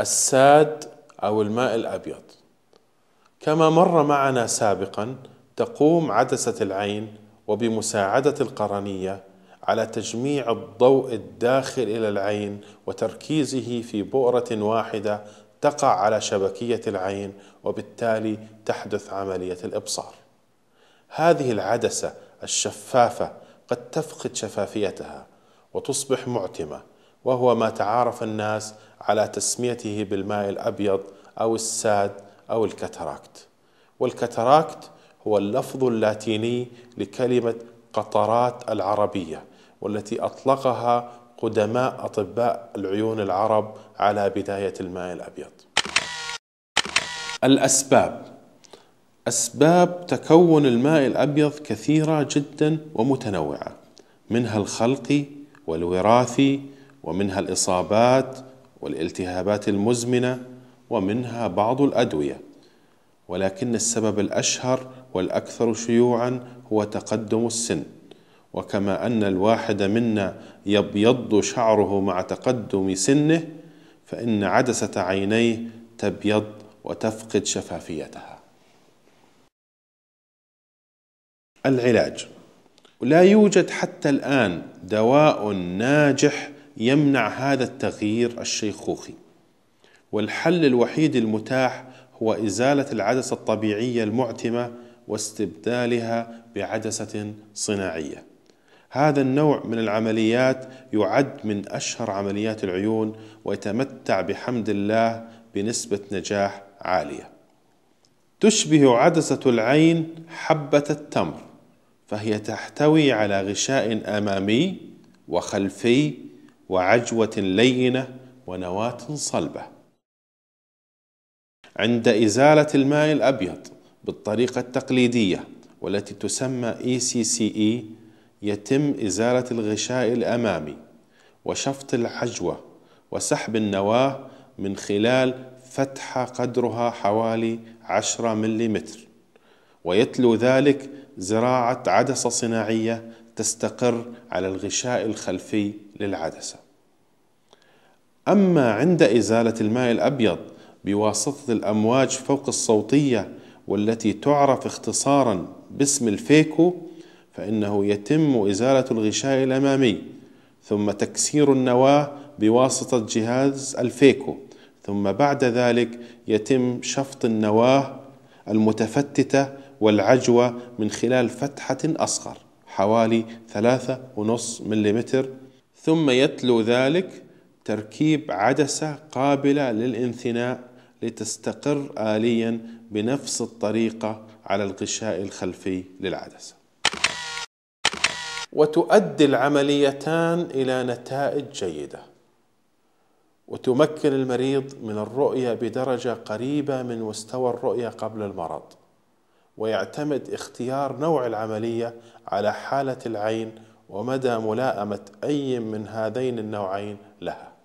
الساد أو الماء الأبيض كما مر معنا سابقا تقوم عدسة العين وبمساعدة القرنية على تجميع الضوء الداخل إلى العين وتركيزه في بؤرة واحدة تقع على شبكية العين وبالتالي تحدث عملية الإبصار. هذه العدسة الشفافة قد تفقد شفافيتها وتصبح معتمة وهو ما تعارف الناس على تسميته بالماء الابيض او الساد او الكتراكت والكتراكت هو اللفظ اللاتيني لكلمه قطرات العربيه والتي اطلقها قدماء اطباء العيون العرب على بدايه الماء الابيض الاسباب اسباب تكون الماء الابيض كثيره جدا ومتنوعه منها الخلقي والوراثي ومنها الاصابات والالتهابات المزمنه ومنها بعض الادويه ولكن السبب الاشهر والاكثر شيوعا هو تقدم السن وكما ان الواحد منا يبيض شعره مع تقدم سنه فان عدسه عينيه تبيض وتفقد شفافيتها العلاج لا يوجد حتى الان دواء ناجح يمنع هذا التغيير الشيخوخي والحل الوحيد المتاح هو إزالة العدسة الطبيعية المعتمة واستبدالها بعدسة صناعية هذا النوع من العمليات يعد من أشهر عمليات العيون ويتمتع بحمد الله بنسبة نجاح عالية تشبه عدسة العين حبة التمر فهي تحتوي على غشاء أمامي وخلفي وعجوة لينة ونواة صلبة عند إزالة الماء الأبيض بالطريقة التقليدية والتي تسمى ECCE e، يتم إزالة الغشاء الأمامي وشفط العجوة وسحب النواة من خلال فتحة قدرها حوالي 10 ملم ويتلو ذلك زراعة عدسة صناعية تستقر على الغشاء الخلفي للعدسة أما عند إزالة الماء الأبيض بواسطة الأمواج فوق الصوتية والتي تعرف اختصارا باسم الفيكو فإنه يتم إزالة الغشاء الأمامي ثم تكسير النواة بواسطة جهاز الفيكو ثم بعد ذلك يتم شفط النواه المتفتتة والعجوة من خلال فتحة أصغر حوالي ثلاثة ونص مليمتر ثم يتلو ذلك تركيب عدسة قابلة للانثناء لتستقر آليا بنفس الطريقة على الغشاء الخلفي للعدسة وتؤدي العمليتان إلى نتائج جيدة وتمكن المريض من الرؤية بدرجة قريبة من مستوى الرؤية قبل المرض ويعتمد اختيار نوع العملية على حالة العين ومدى ملائمة أي من هذين النوعين لها